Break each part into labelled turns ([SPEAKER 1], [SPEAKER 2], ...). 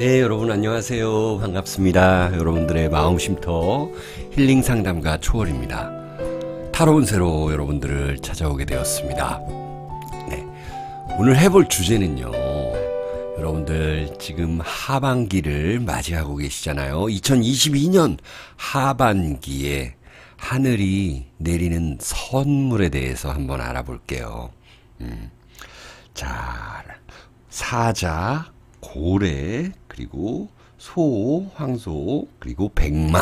[SPEAKER 1] 네, 여러분 안녕하세요. 반갑습니다. 여러분들의 마음 쉼터 힐링 상담가 초월입니다. 타로운 새로 여러분들을 찾아오게 되었습니다. 네. 오늘 해볼 주제는요. 여러분들 지금 하반기를 맞이하고 계시잖아요. 2022년 하반기에 하늘이 내리는 선물에 대해서 한번 알아볼게요. 음. 자, 사자, 고래, 그리고 소, 황소, 그리고 백마.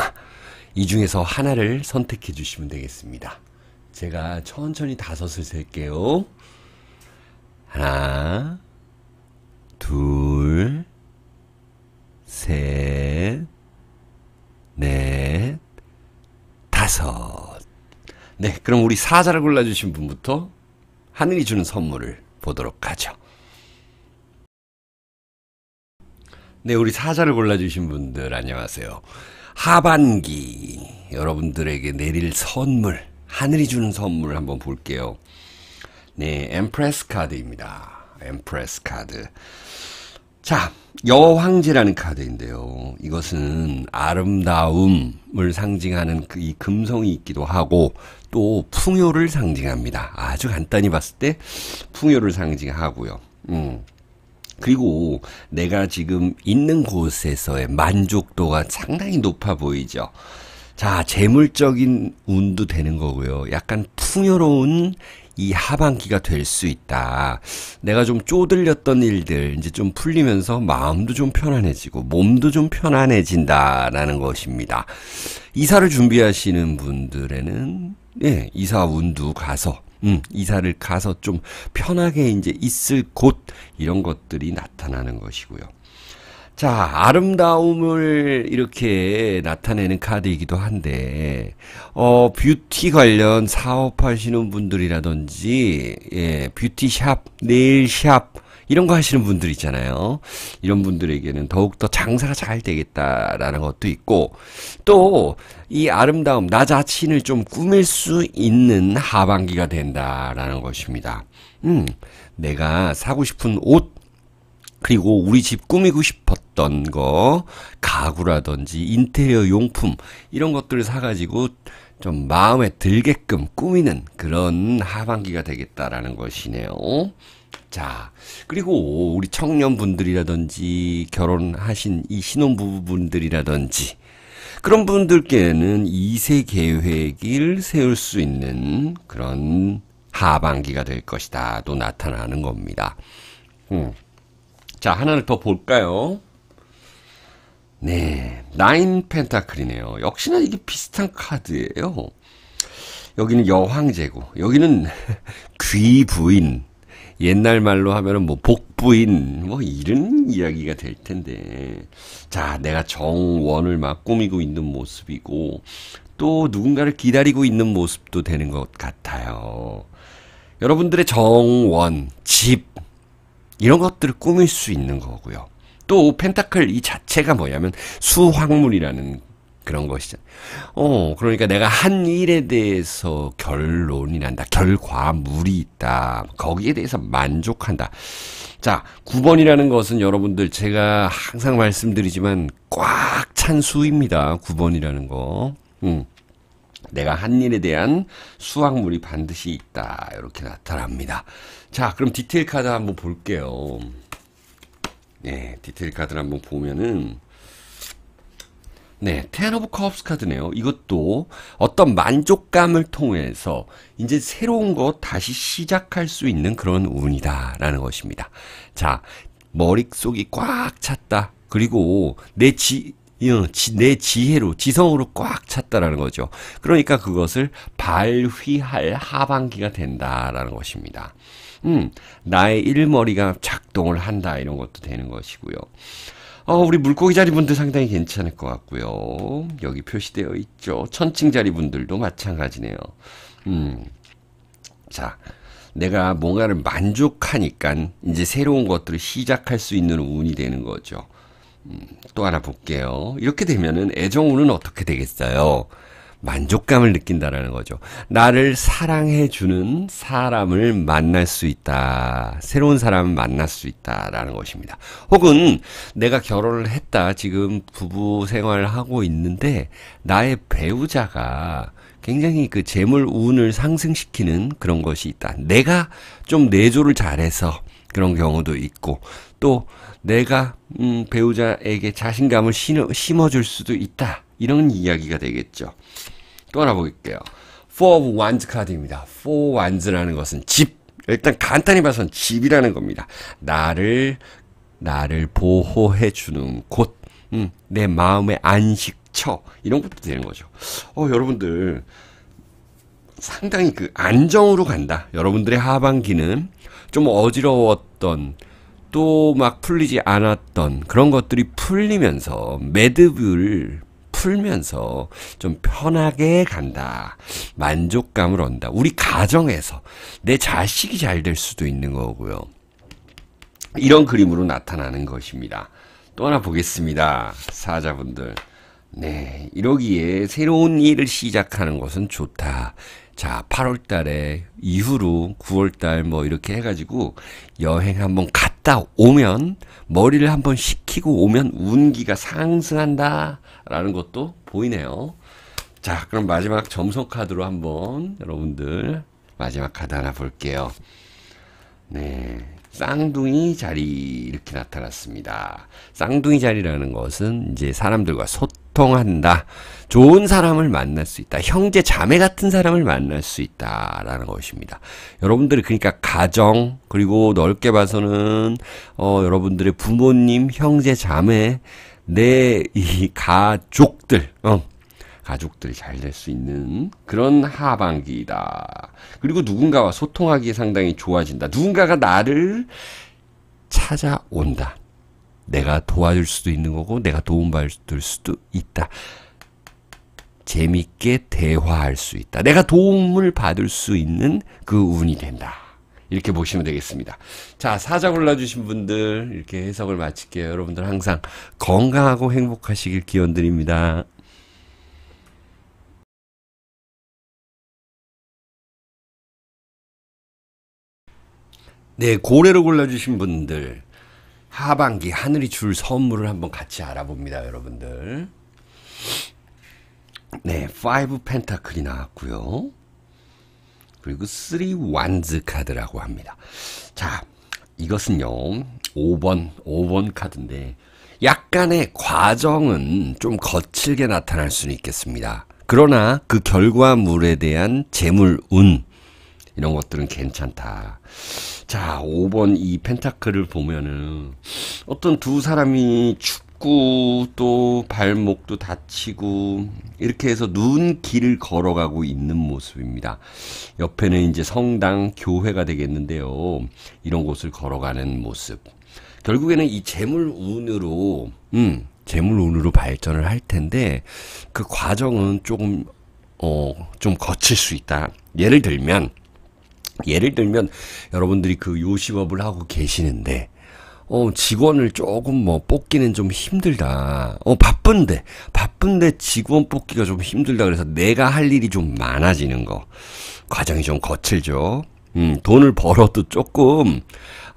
[SPEAKER 1] 이 중에서 하나를 선택해 주시면 되겠습니다. 제가 천천히 다섯을 셀게요. 하나, 둘, 셋, 넷, 다섯. 네, 그럼 우리 사자를 골라주신 분부터 하늘이 주는 선물을 보도록 하죠. 네, 우리 사자를 골라주신 분들 안녕하세요. 하반기 여러분들에게 내릴 선물, 하늘이 주는 선물 한번 볼게요. 네, 엠프레스 카드입니다. 엠프레스 카드. 자, 여왕제라는 카드인데요. 이것은 아름다움을 상징하는 그 이 금성이 있기도 하고 또 풍요를 상징합니다. 아주 간단히 봤을 때 풍요를 상징하고요. 음. 그리고 내가 지금 있는 곳에서의 만족도가 상당히 높아 보이죠. 자, 재물적인 운도 되는 거고요. 약간 풍요로운 이 하반기가 될 수 있다. 내가 좀 쪼들렸던 일들 이제 좀 풀리면서 마음도 좀 편안해지고 몸도 좀 편안해진다라는 것입니다. 이사를 준비하시는 분들에는 예, 이사 운도 가서 음, 이사를 가서 좀 편하게 이제 있을 곳 이런 것들이 나타나는 것이고요. 자, 아름다움을 이렇게 나타내는 카드이기도 한데, 어, 뷰티 관련 사업하시는 분들이라든지, 예, 뷰티샵, 네일샵, 이런 거 하시는 분들 있잖아요. 이런 분들에게는 더욱더 장사가 잘 되겠다라는 것도 있고, 또, 이 아름다움, 나 자신을 좀 꾸밀 수 있는 하반기가 된다라는 것입니다. 음, 내가 사고 싶은 옷, 그리고 우리 집 꾸미고 싶었던 거, 가구라든지 인테리어 용품, 이런 것들을 사가지고 좀 마음에 들게끔 꾸미는 그런 하반기가 되겠다라는 것이네요. 자, 그리고 우리 청년분들이라든지 결혼하신 이 신혼부부분들이라든지 그런 분들께는 2세 계획을 세울 수 있는 그런 하반기가 될 것이다. 또 나타나는 겁니다. 음. 자, 하나를 더 볼까요? 네. 나인 펜타클이네요. 역시나 이게 비슷한 카드예요. 여기는 여황제고, 여기는 귀부인, 옛날 말로 하면은 뭐 복부인 뭐 이런 이야기가 될 텐데 자 내가 정원을 막 꾸미고 있는 모습이고 또 누군가를 기다리고 있는 모습도 되는 것 같아요. 여러분들의 정원, 집 이런 것들을 꾸밀 수 있는 거고요. 또 펜타클 이 자체가 뭐냐면 수확물이라는 그런 것이죠 어, 그러니까 내가 한 일에 대해서 결론이 난다. 결과물이 있다. 거기에 대해서 만족한다. 자, 9번이라는 것은 여러분들 제가 항상 말씀드리지만 꽉 찬 수입니다. 9번이라는 거. 음. 내가 한 일에 대한 수확물이 반드시 있다. 이렇게 나타납니다. 자, 그럼 디테일 카드 한번 볼게요. 예, 디테일 카드 한번 보면은 네, 텐 오브 컵스 카드네요. 이것도 어떤 만족감을 통해서 이제 새로운 것 다시 시작할 수 있는 그런 운이다라는 것입니다. 자, 머릿속이 꽉 찼다. 그리고 내 지, 내 지혜로, 지성으로 꽉 찼다라는 거죠. 그러니까 그것을 발휘할 하반기가 된다라는 것입니다. 음, 나의 일머리가 작동을 한다. 이런 것도 되는 것이고요. 어, 우리 물고기 자리분들 상당히 괜찮을 것 같고요. 여기 표시되어 있죠. 천칭 자리분들도 마찬가지네요. 음. 자, 내가 뭔가를 만족하니까 이제 새로운 것들을 시작할 수 있는 운이 되는 거죠. 음, 또 하나 볼게요. 이렇게 되면은 애정운은 어떻게 되겠어요? 만족감을 느낀다라는 거죠. 나를 사랑해 주는 사람을 만날 수 있다. 새로운 사람을 만날 수 있다라는 것입니다. 혹은 내가 결혼을 했다. 지금 부부 생활을 하고 있는데 나의 배우자가 굉장히 그 재물 운을 상승시키는 그런 것이 있다. 내가 좀 내조를 잘해서 그런 경우도 있고 또 내가 음 배우자에게 자신감을 심어줄 수도 있다. 이런 이야기가 되겠죠. 또 알아볼게요. for of one's 카드입니다. for one's라는 것은 집. 일단 간단히 봐선 집이라는 겁니다. 나를 나를 보호해 주는 곳. 음, 내 마음의 안식처 이런 것도 되는 거죠. 어, 여러분들 상당히 그 안정으로 간다. 여러분들의 하반기는 좀 어지러웠던 또 막 풀리지 않았던 그런 것들이 풀리면서 매듭을 풀면서 좀 편하게 간다. 만족감을 얻는다. 우리 가정에서 내 자식이 잘 될 수도 있는 거고요. 이런 그림으로 나타나는 것입니다. 또 하나 보겠습니다. 사자분들. 네. 이러기에 새로운 일을 시작하는 것은 좋다. 자, 8월 달에 이후로 9월 달 뭐 이렇게 해가지고 여행 한번 갔다 오면 머리를 한번 식히고 오면 운기가 상승한다. 라는 것도 보이네요. 자, 그럼 마지막 점성 카드로 한번 여러분들 마지막 카드 하나 볼게요. 네. 쌍둥이 자리 이렇게 나타났습니다. 쌍둥이 자리라는 것은 이제 사람들과 소통한다. 좋은 사람을 만날 수 있다. 형제 자매 같은 사람을 만날 수 있다라는 것입니다. 여러분들이 그러니까 가정 그리고 넓게 봐서는 어 여러분들의 부모님, 형제 자매 내이 가족들, 어, 가족들이 잘 될 수 있는 그런 하반기이다. 그리고 누군가와 소통하기 에 상당히 좋아진다. 누군가가 나를 찾아온다. 내가 도와줄 수도 있는 거고 내가 도움받을 수도 있다. 재밌게 대화할 수 있다. 내가 도움을 받을 수 있는 그 운이 된다. 이렇게 보시면 되겠습니다. 자, 사자 골라주신 분들, 이렇게 해석을 마칠게요. 여러분들 항상 건강하고 행복하시길 기원 드립니다. 네, 고래로 골라주신 분들, 하반기 하늘이 줄 선물을 한번 같이 알아봅니다, 여러분들. 네, 5 펜타클이 나왔고요. 그리고 3 완즈 카드라고 합니다. 자, 이것은요. 5번, 5번 카드인데 약간의 과정은 좀 거칠게 나타날 수는 있겠습니다. 그러나 그 결과물에 대한 재물 운 이런 것들은 괜찮다. 자, 5번 이 펜타클을 보면은 어떤 두 사람이 축 자꾸 또 발목도 다치고 이렇게 해서 눈길을 걸어가고 있는 모습입니다. 옆에는 이제 성당, 교회가 되겠는데요. 이런 곳을 걸어가는 모습. 결국에는 이 재물운으로 음, 재물운으로 발전을 할 텐데 그 과정은 조금 어, 좀 거칠 수 있다. 예를 들면 예를 들면 여러분들이 그 요식업을 하고 계시는데 어, 직원을 조금 뭐 뽑기는 좀 힘들다. 어, 바쁜데, 바쁜데 직원 뽑기가 좀 힘들다. 그래서 내가 할 일이 좀 많아지는 거. 과정이 좀 거칠죠. 음, 돈을 벌어도 조금,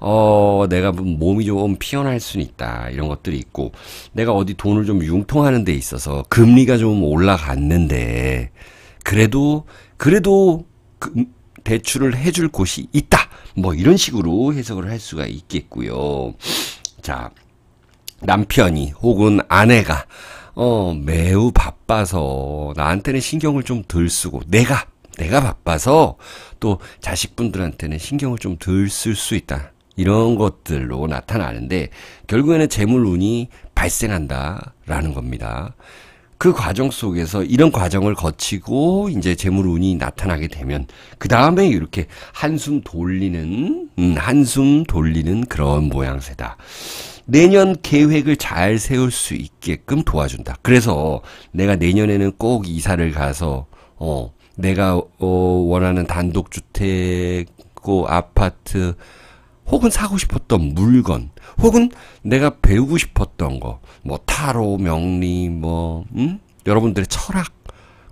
[SPEAKER 1] 어, 내가 몸이 좀 피어날 수는 있다. 이런 것들이 있고, 내가 어디 돈을 좀 융통하는 데 있어서 금리가 좀 올라갔는데, 그래도, 그래도, 그, 대출을 해줄 곳이 있다. 뭐 이런 식으로 해석을 할 수가 있겠고요. 자, 남편이 혹은 아내가 어, 매우 바빠서 나한테는 신경을 좀 덜 쓰고 내가 내가 바빠서 또 자식분들한테는 신경을 좀 덜 쓸 수 있다. 이런 것들로 나타나는데 결국에는 재물운이 발생한다라는 겁니다. 그 과정 속에서 이런 과정을 거치고 이제 재물 운이 나타나게 되면 그 다음에 이렇게 한숨 돌리는 음, 한숨 돌리는 그런 모양새다. 내년 계획을 잘 세울 수 있게끔 도와준다. 그래서 내가 내년에는 꼭 이사를 가서 어 내가 어, 원하는 단독 주택고 아파트 혹은 사고 싶었던 물건, 혹은 내가 배우고 싶었던 거, 뭐 타로, 명리, 뭐 음? 여러분들의 철학,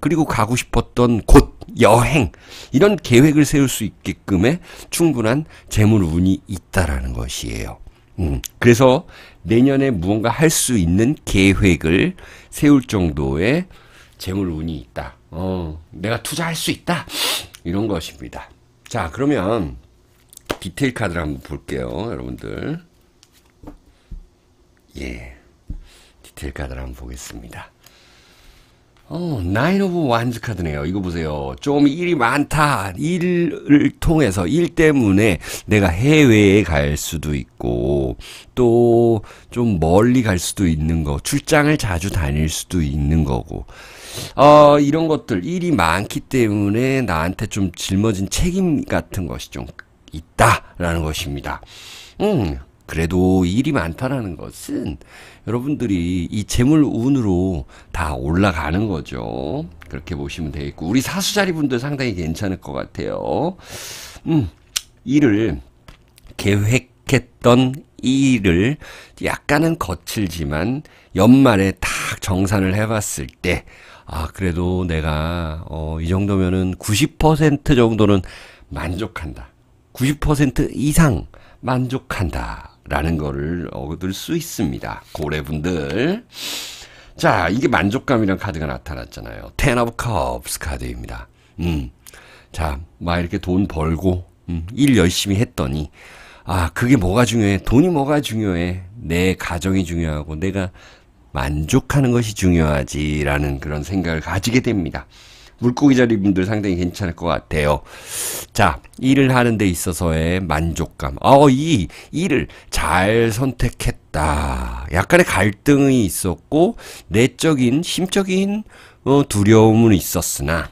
[SPEAKER 1] 그리고 가고 싶었던 곳, 여행 이런 계획을 세울 수 있게끔의 충분한 재물 운이 있다라는 것이에요. 음, 그래서 내년에 무언가 할 수 있는 계획을 세울 정도의 재물 운이 있다. 어, 내가 투자할 수 있다. 이런 것입니다. 자, 그러면 디테일 카드를 한번 볼게요. 여러분들. 예. 디테일 카드를 한번 보겠습니다. 어, 나인 오브 완즈 카드네요. 이거 보세요. 좀 일이 많다. 일을 통해서, 일 때문에 내가 해외에 갈 수도 있고, 또 좀 멀리 갈 수도 있는 거, 출장을 자주 다닐 수도 있는 거고, 어, 이런 것들, 일이 많기 때문에 나한테 좀 짊어진 책임 같은 것이 좀 있다라는 것입니다. 음, 그래도 일이 많다라는 것은 여러분들이 이 재물 운으로 다 올라가는 거죠. 그렇게 보시면 되겠고 우리 사수자리 분들 상당히 괜찮을 것 같아요. 음, 일을 계획했던 일을 약간은 거칠지만 연말에 딱 정산을 해봤을 때 아, 그래도 내가, 어, 이 정도면은 90% 정도는 만족한다. 90% 이상 만족한다라는 거를 얻을 수 있습니다. 고래분들. 자, 이게 만족감이란 카드가 나타났잖아요. Ten of Cups 카드입니다. 음. 자, 막 이렇게 돈 벌고 음, 일 열심히 했더니 아, 그게 뭐가 중요해? 돈이 뭐가 중요해? 내 가정이 중요하고 내가 만족하는 것이 중요하지라는 그런 생각을 가지게 됩니다. 물고기 자리분들 상당히 괜찮을 것 같아요. 자, 일을 하는 데 있어서의 만족감. 아, 어, 이 일을 잘 선택했다. 약간의 갈등이 있었고, 내적인, 심적인 어, 두려움은 있었으나,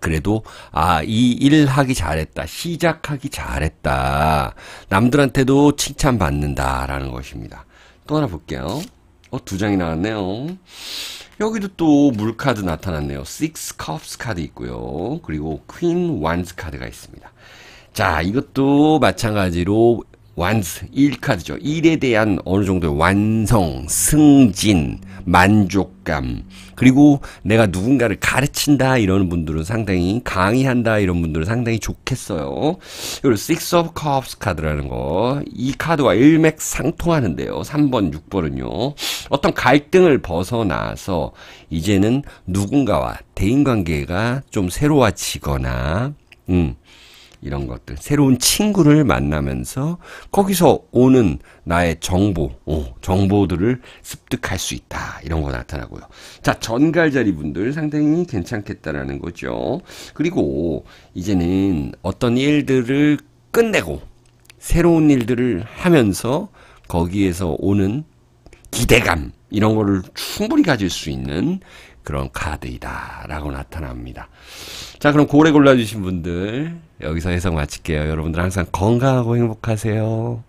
[SPEAKER 1] 그래도 아이 일 하기 잘했다 시작하기 잘했다 남들한테도 칭찬받는다라는 것입니다 또 하나 볼게요 어, 두 장이 나왔네요. 여기도 또 물카드 나타났네요. Six Cups 카드 있고요. 그리고 Queen Wands 카드가 있습니다. 자, 이것도 마찬가지로 완스 1카드죠. 일에 대한 어느 정도의 완성, 승진, 만족감. 그리고 내가 누군가를 가르친다 이런 분들은 상당히 강의한다 이런 분들은 상당히 좋겠어요. 그리고 Six of Cups 카드라는 거. 이 카드와 일맥상통하는데요. 3번, 6번은요. 어떤 갈등을 벗어나서 이제는 누군가와 대인관계가 좀 새로워지거나 음. 이런 것들 새로운 친구를 만나면서 거기서 오는 나의 정보 어, 정보들을 습득할 수 있다 이런 거 나타나고요 자 전갈자리 분들 상당히 괜찮겠다라는 거죠 그리고 이제는 어떤 일들을 끝내고 새로운 일들을 하면서 거기에서 오는 기대감 이런 거를 충분히 가질 수 있는 그런 카드이다라고 나타납니다. 자, 그럼 고래 골라주신 분들 여기서 해석 마칠게요. 여러분들 항상 건강하고 행복하세요.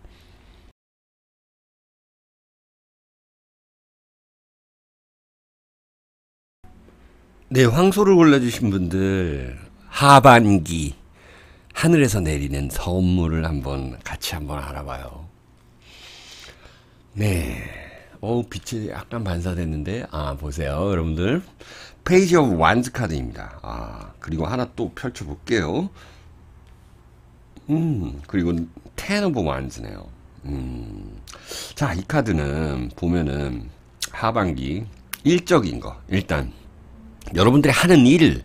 [SPEAKER 1] 네, 황소를 골라주신 분들 하반기 하늘에서 내리는 선물을 한번 같이 한번 알아봐요. 네, 어 빛이 약간 반사됐는데 아 보세요, 여러분들 페이지 오브 완즈 카드입니다. 아 그리고 하나 또 펼쳐볼게요. 음, 그리고 태는 보면 안 쓰네요. 음. 자, 이 카드는 보면은 하반기 일적인 거. 일단 여러분들이 하는 일,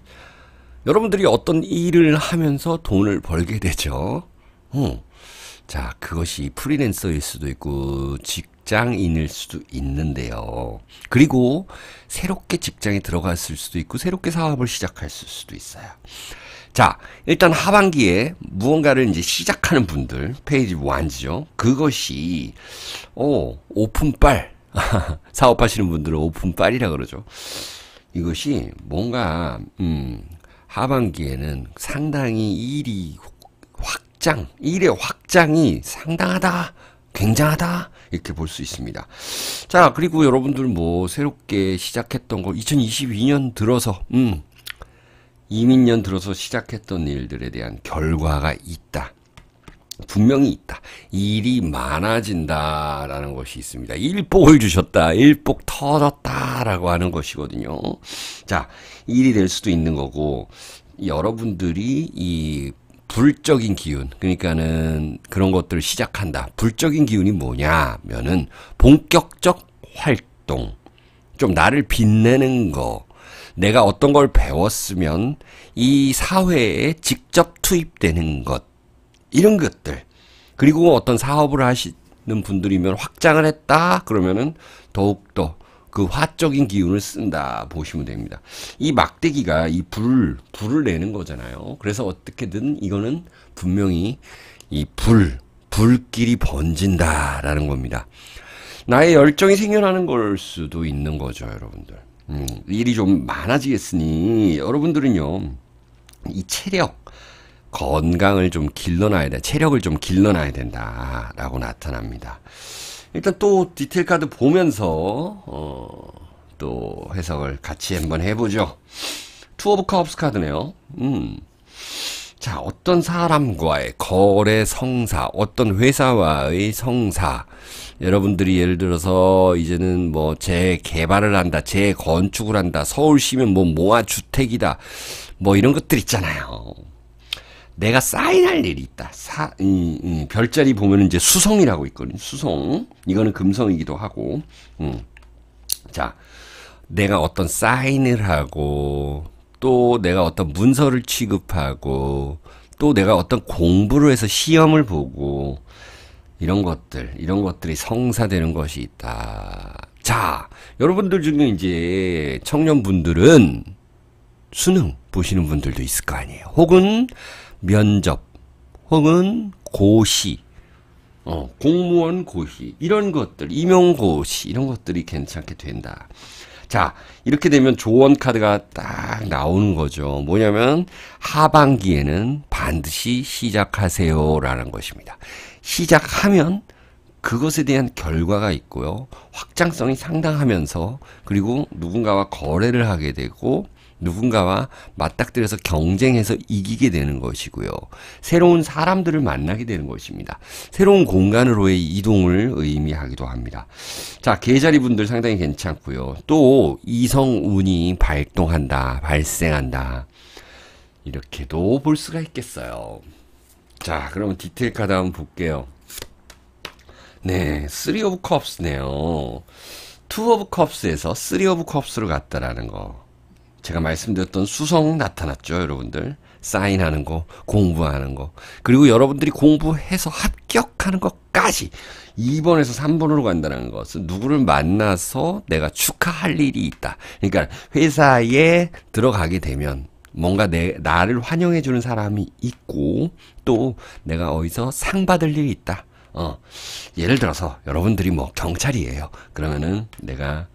[SPEAKER 1] 여러분들이 어떤 일을 하면서 돈을 벌게 되죠. 어. 자, 그것이 프리랜서일 수도 있고 직장인일 수도 있는데요. 그리고 새롭게 직장에 들어갔을 수도 있고 새롭게 사업을 시작할 수도 있어요. 자, 일단 하반기에 무언가를 이제 시작하는 분들, 페이지 완지죠. 그것이, 오, 어, 오픈빨. 사업하시는 분들은 오픈빨이라 그러죠. 이것이 뭔가, 음, 하반기에는 상당히 일이 확장, 일의 확장이 상당하다. 굉장하다 이렇게 볼 수 있습니다. 자 그리고 여러분들 뭐 새롭게 시작했던 거 2022년 들어서 음 이민년 들어서 시작했던 일들에 대한 결과가 있다. 분명히 있다. 일이 많아진다라는 것이 있습니다. 일복을 주셨다. 일복 터졌다라고 하는 것이거든요. 자, 일이 될 수도 있는 거고 여러분들이 이 불적인 기운, 그러니까는 그런 것들을 시작한다. 불적인 기운이 뭐냐면은 본격적 활동, 좀 나를 빛내는 거, 내가 어떤 걸 배웠으면 이 사회에 직접 투입되는 것 이런 것들 그리고 어떤 사업을 하시는 분들이면 확장을 했다 그러면은 더욱더 그 화적인 기운을 쓴다 보시면 됩니다. 이 막대기가 이 불, 불을 내는 거잖아요. 그래서 어떻게든 이거는 분명히 이 불, 불길이 번진다라는 겁니다. 나의 열정이 생겨나는 걸 수도 있는 거죠, 여러분들. 음, 일이 좀 많아지겠으니 여러분들은요 이 체력 건강을 좀 길러놔야 돼 체력을 좀 길러놔야 된다라고 나타납니다. 일단 또 디테일 카드 보면서 어, 또 해석을 같이 한번 해보죠. 투 오브 컵스 카드네요. 음. 자, 어떤 사람과의 거래 성사, 어떤 회사와의 성사. 여러분들이 예를 들어서 이제는 뭐 재개발을 한다, 재건축을 한다, 서울시면 뭐 모아주택이다, 뭐 이런 것들 있잖아요. 내가 사인할 일이 있다. 사, 음, 음, 별자리 보면 이제 수성이라고 있거든요. 수성. 이거는 금성이기도 하고. 음. 자, 내가 어떤 사인을 하고, 또 내가 어떤 문서를 취급하고 또 내가 어떤 공부를 해서 시험을 보고 이런 것들 이런 것들이 성사되는 것이 있다. 자, 여러분들 중에 이제 청년분들은 수능 보시는 분들도 있을 거 아니에요. 혹은 면접, 혹은 고시, 어, 공무원 고시, 이런 것들, 임용고시, 이런 것들이 괜찮게 된다. 자, 이렇게 되면 조언 카드가 딱 나오는 거죠. 뭐냐면 하반기에는 반드시 시작하세요라는 것입니다. 시작하면 그것에 대한 결과가 있고요. 확장성이 상당하면서 그리고 누군가와 거래를 하게 되고 누군가와 맞닥뜨려서 경쟁해서 이기게 되는 것이고요. 새로운 사람들을 만나게 되는 것입니다. 새로운 공간으로의 이동을 의미하기도 합니다. 자, 계자리 분들 상당히 괜찮고요. 또 이성운이 발동한다, 발생한다. 이렇게도 볼 수가 있겠어요. 자, 그러면 디테일 카드 한번 볼게요. 네, 3 오브 컵스네요. 2 오브 컵스에서 3 오브 컵스로 갔다라는 거. 제가 말씀드렸던 수성 나타났죠, 여러분들. 사인하는 거, 공부하는 거. 그리고 여러분들이 공부해서 합격하는 것까지 2번에서 3번으로 간다는 것은 누구를 만나서 내가 축하할 일이 있다. 그러니까 회사에 들어가게 되면 뭔가 내 나를 환영해 주는 사람이 있고 또 내가 어디서 상 받을 일이 있다. 어. 예를 들어서 여러분들이 뭐 경찰이에요. 그러면은 내가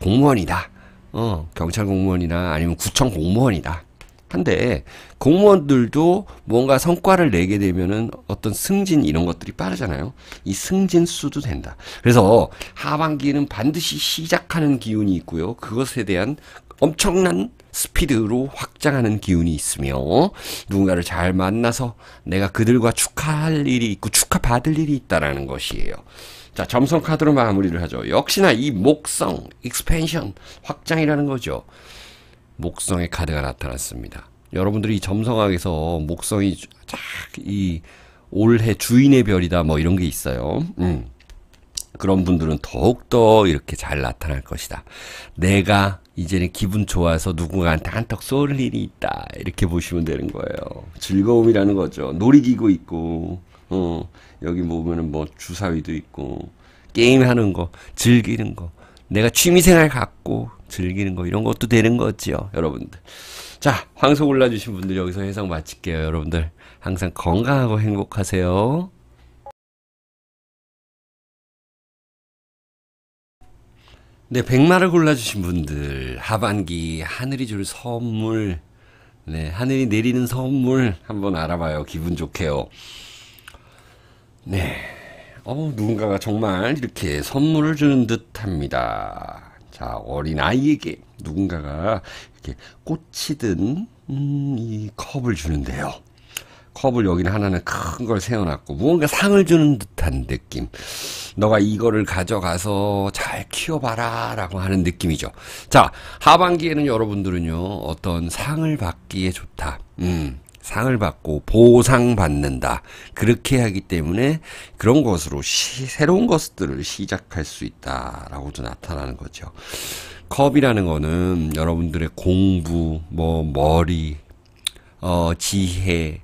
[SPEAKER 1] 공무원이다. 어, 경찰 공무원이나 아니면 구청 공무원이다. 한데 공무원들도 뭔가 성과를 내게 되면은 어떤 승진 이런 것들이 빠르잖아요. 이 승진 수도 된다. 그래서 하반기는 반드시 시작하는 기운이 있고요. 그것에 대한 엄청난 스피드로 확장하는 기운이 있으며 누군가를 잘 만나서 내가 그들과 축하할 일이 있고 축하받을 일이 있다라는 것이에요. 자, 점성 카드로 마무리를 하죠. 역시나 이 목성, 익스펜션, 확장이라는 거죠. 목성의 카드가 나타났습니다. 여러분들이 점성학에서 목성이 쫙 이 올해 주인의 별이다 뭐 이런 게 있어요. 음. 그런 분들은 더욱더 이렇게 잘 나타날 것이다. 내가 이제는 기분 좋아서 누군가한테 한턱 쏠 일이 있다. 이렇게 보시면 되는 거예요. 즐거움이라는 거죠. 놀이기구 있고, 어, 여기 보면은 뭐 주사위도 있고, 게임하는 거, 즐기는 거, 내가 취미생활 갖고 즐기는 거, 이런 것도 되는 거지요. 여러분들. 자, 황소 골라주신 분들 여기서 해석 마칠게요. 여러분들. 항상 건강하고 행복하세요. 네, 백마를 골라주신 분들 하반기 하늘이 줄 선물 네, 하늘이 내리는 선물 한번 알아봐요. 기분 좋게요. 네. 어, 우 누군가가 정말 이렇게 선물을 주는 듯 합니다. 자, 어린아이에게 누군가가 이렇게 꽃이든, 음, 이 컵을 주는데요. 컵을 여기는 하나는 큰 걸 세워놨고 무언가 상을 주는 듯한 느낌. 너가 이거를 가져가서 잘 키워봐라라고 하는 느낌이죠. 자 하반기에는 여러분들은요 어떤 상을 받기에 좋다. 음. 상을 받고 보상받는다. 그렇게 하기 때문에 그런 것으로 시, 새로운 것들을 시작할 수 있다라고도 나타나는 거죠. 컵이라는 거는 여러분들의 공부, 뭐 머리, 어, 지혜,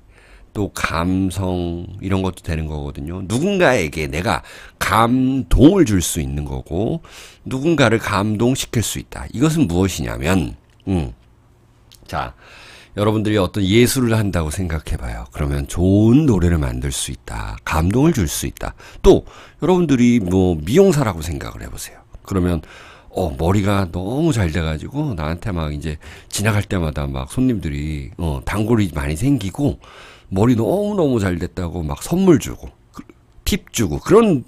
[SPEAKER 1] 또 감성 이런 것도 되는 거거든요. 누군가에게 내가 감동을 줄 수 있는 거고 누군가를 감동시킬 수 있다. 이것은 무엇이냐면 음. 자, 여러분들이 어떤 예술을 한다고 생각해 봐요. 그러면 좋은 노래를 만들 수 있다. 감동을 줄 수 있다. 또 여러분들이 뭐 미용사라고 생각을 해 보세요. 그러면 어, 머리가 너무 잘 돼가지고, 나한테 막 이제 지나갈 때마다 막 손님들이, 어, 단골이 많이 생기고, 머리 너무너무 잘 됐다고 막 선물 주고 팁 주고 그런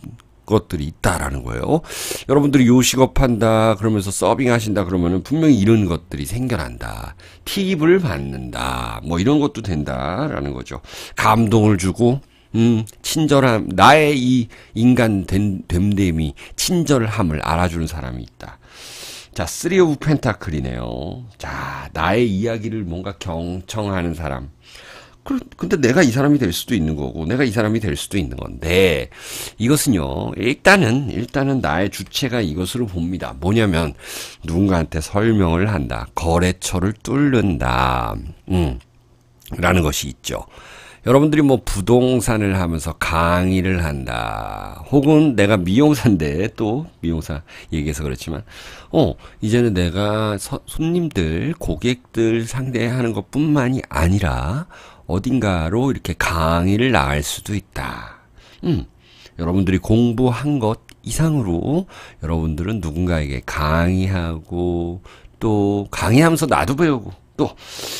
[SPEAKER 1] 것들이 있다라는 거예요. 여러분들이 요식업 한다 그러면서 서빙 하신다 그러면은 분명히 이런 것들이 생겨난다. 팁을 받는다. 뭐 이런 것도 된다라는 거죠. 감동을 주고 음, 친절함, 나의 이 인간 된, 됨됨이 친절함을 알아주는 사람이 있다. 자, 쓰리 오브 펜타클이네요. 자, 나의 이야기를 뭔가 경청하는 사람. 그런 근데 내가 이 사람이 될 수도 있는 거고, 내가 이 사람이 될 수도 있는 건데, 이것은요, 일단은, 일단은 나의 주체가 이것으로 봅니다. 뭐냐면, 누군가한테 설명을 한다. 거래처를 뚫는다. 음, 라는 것이 있죠. 여러분들이 뭐 부동산을 하면서 강의를 한다. 혹은 내가 미용사인데 또 미용사 얘기해서 그렇지만 어, 이제는 내가 서, 손님들, 고객들 상대하는 것뿐만이 아니라 어딘가로 이렇게 강의를 나갈 수도 있다. 음, 여러분들이 공부한 것 이상으로 여러분들은 누군가에게 강의하고 또 강의하면서 나도 배우고 또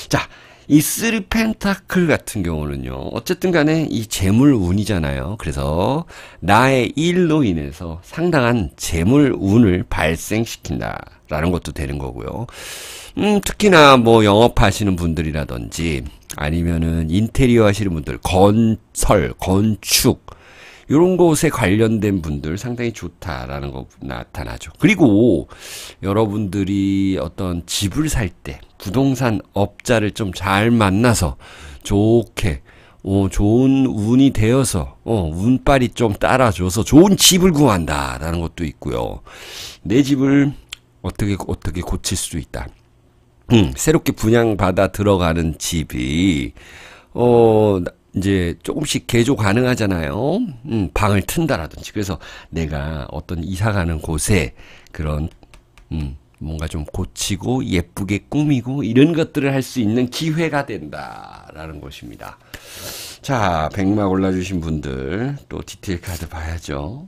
[SPEAKER 1] 자, 이 쓰리 펜타클 같은 경우는요. 어쨌든 간에 이 재물 운이잖아요. 그래서 나의 일로 인해서 상당한 재물 운을 발생시킨다라는 것도 되는 거고요. 음, 특히나 뭐 영업하시는 분들이라든지 아니면은 인테리어 하시는 분들, 건설, 건축, 이런 것에 관련된 분들 상당히 좋다라는 거 나타나죠. 그리고 여러분들이 어떤 집을 살 때 부동산 업자를 좀 잘 만나서 좋게 어, 좋은 운이 되어서 어, 운빨이 좀 따라줘서 좋은 집을 구한다라는 것도 있고요. 내 집을 어떻게 어떻게 고칠 수도 있다. 음, 새롭게 분양받아 들어가는 집이 어 이제 조금씩 개조 가능하잖아요. 음, 방을 튼다라든지 그래서 내가 어떤 이사 가는 곳에 그런 음, 뭔가 좀 고치고 예쁘게 꾸미고 이런 것들을 할 수 있는 기회가 된다라는 것입니다. 자, 백막 올라주신 분들 또 디테일 카드 봐야죠.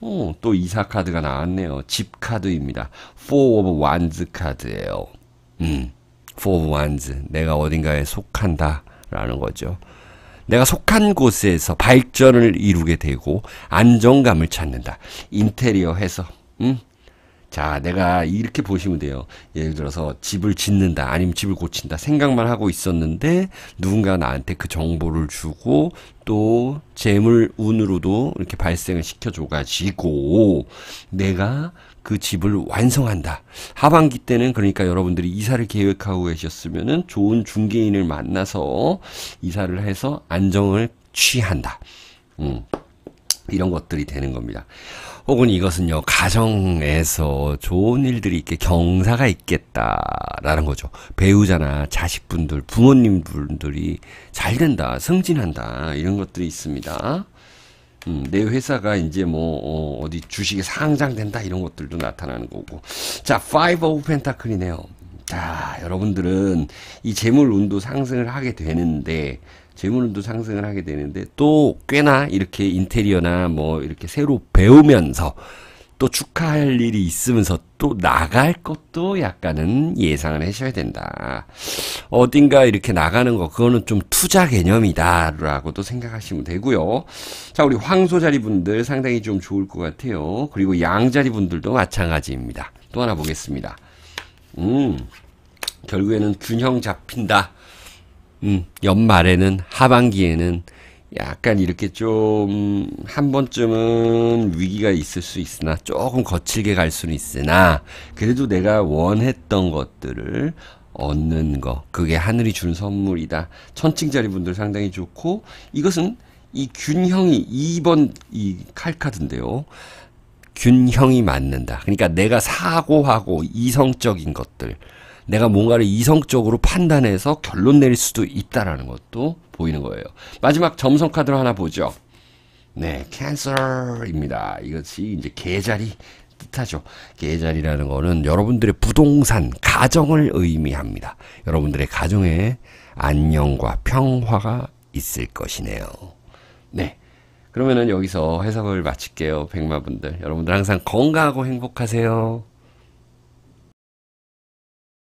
[SPEAKER 1] 어, 또 이사 카드가 나왔네요. 집 카드입니다. 4 오브 완즈 카드예요. 음, for ones. 내가 어딘가에 속한다. 라는 거죠. 내가 속한 곳에서 발전을 이루게 되고 안정감을 찾는다. 인테리어 해서. 음? 자, 내가 이렇게 보시면 돼요. 예를 들어서 집을 짓는다, 아니면 집을 고친다 생각만 하고 있었는데 누군가 나한테 그 정보를 주고 또 재물 운으로도 이렇게 발생을 시켜줘가지고 내가 그 집을 완성한다. 하반기 때는 그러니까 여러분들이 이사를 계획하고 계셨으면은 좋은 중개인을 만나서 이사를 해서 안정을 취한다. 음. 이런 것들이 되는 겁니다. 혹은 이것은요, 가정에서 좋은 일들이 있게 경사가 있겠다라는 거죠. 배우자나 자식분들, 부모님분들이 잘 된다, 승진한다, 이런 것들이 있습니다. 음, 내 회사가 이제 뭐 어, 어디 주식이 상장된다 이런 것들도 나타나는 거고. 자, 파이5 오브 펜타클이네요. 자, 여러분들은 이 재물 운도 상승을 하게 되는데 재물 운도 상승을 하게 되는데 또 꽤나 이렇게 인테리어나 뭐 이렇게 새로 배우면서 또 축하할 일이 있으면서 또 나갈 것도 약간은 예상을 하셔야 된다. 어딘가 이렇게 나가는 거 그거는 좀 투자 개념이다라고도 생각하시면 되고요. 자 우리 황소자리 분들 상당히 좀 좋을 것 같아요. 그리고 양자리 분들도 마찬가지입니다. 또 하나 보겠습니다. 음 결국에는 균형 잡힌다. 음 연말에는 하반기에는 약간 이렇게 좀 한 번쯤은 위기가 있을 수 있으나 조금 거칠게 갈 수는 있으나 그래도 내가 원했던 것들을 얻는 거 그게 하늘이 준 선물이다. 천칭자리 분들 상당히 좋고 이것은 이 균형이 2번 이 칼카드인데요. 균형이 맞는다. 그러니까 내가 사고하고 이성적인 것들 내가 뭔가를 이성적으로 판단해서 결론 내릴 수도 있다라는 것도 보이는 거예요. 마지막 점성 카드로 하나 보죠. 네, 캔슬입니다. 이것이 이제 개자리 뜻하죠. 계좌리라는 거는 여러분들의 부동산, 가정을 의미합니다. 여러분들의 가정에 안녕과 평화가 있을 것이네요. 네. 그러면은 여기서 해석을 마칠게요. 백마분들. 여러분들 항상 건강하고 행복하세요.